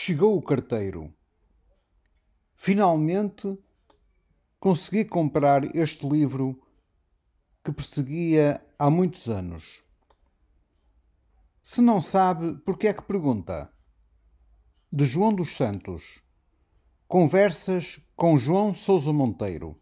Chegou o carteiro. Finalmente consegui comprar este livro que perseguia há muitos anos. Se não sabe, por que é que pergunta? De João dos Santos. Conversas com João Sousa Monteiro.